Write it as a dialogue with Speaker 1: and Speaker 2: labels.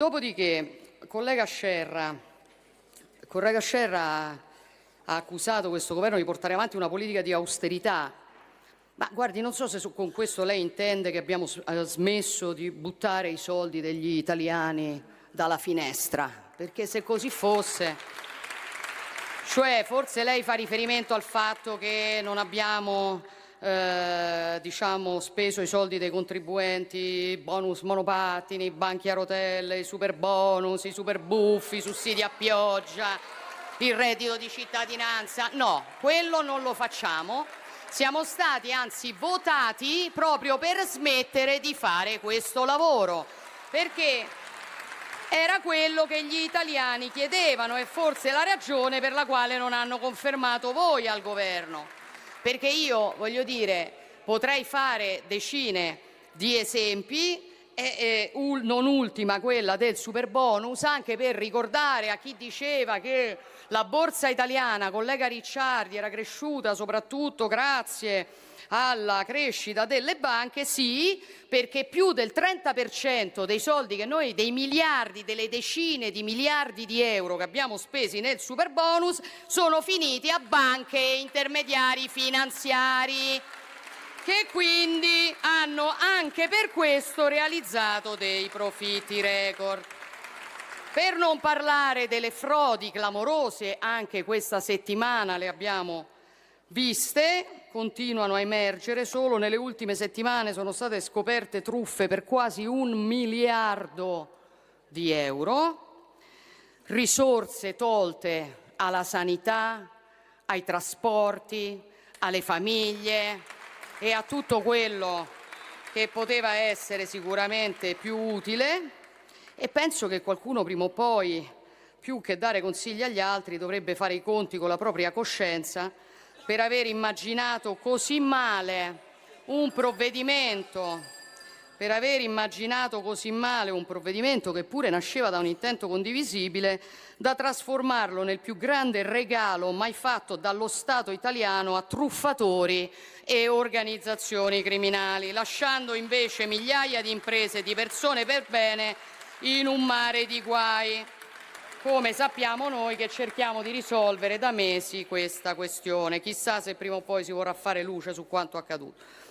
Speaker 1: Dopodiché, collega Scerra, collega Scerra ha accusato questo governo di portare avanti una politica di austerità. Ma guardi, non so se con questo lei intende che abbiamo eh, smesso di buttare i soldi degli italiani dalla finestra, perché se così fosse, cioè forse lei fa riferimento al fatto che non abbiamo eh, diciamo, speso i soldi dei contribuenti, bonus monopattini, banchi a rotelle, i super bonus, i super buffi, i sussidi a pioggia, il reddito di cittadinanza. No, quello non lo facciamo. Siamo stati anzi votati proprio per smettere di fare questo lavoro, perché era quello che gli italiani chiedevano e forse la ragione per la quale non hanno confermato voi al governo perché io voglio dire potrei fare decine di esempi e, e, non ultima quella del super bonus, anche per ricordare a chi diceva che la borsa italiana, collega Ricciardi, era cresciuta soprattutto grazie alla crescita delle banche, sì, perché più del 30% dei soldi che noi, dei miliardi, delle decine di miliardi di euro che abbiamo spesi nel super bonus, sono finiti a banche e intermediari finanziari che quindi hanno anche per questo realizzato dei profitti record. Per non parlare delle frodi clamorose, anche questa settimana le abbiamo viste, continuano a emergere, solo nelle ultime settimane sono state scoperte truffe per quasi un miliardo di euro, risorse tolte alla sanità, ai trasporti, alle famiglie e a tutto quello che poteva essere sicuramente più utile e penso che qualcuno prima o poi, più che dare consigli agli altri, dovrebbe fare i conti con la propria coscienza per aver immaginato così male un provvedimento per aver immaginato così male un provvedimento che pure nasceva da un intento condivisibile, da trasformarlo nel più grande regalo mai fatto dallo Stato italiano a truffatori e organizzazioni criminali, lasciando invece migliaia di imprese e di persone per bene in un mare di guai come sappiamo noi che cerchiamo di risolvere da mesi questa questione. Chissà se prima o poi si vorrà fare luce su quanto accaduto.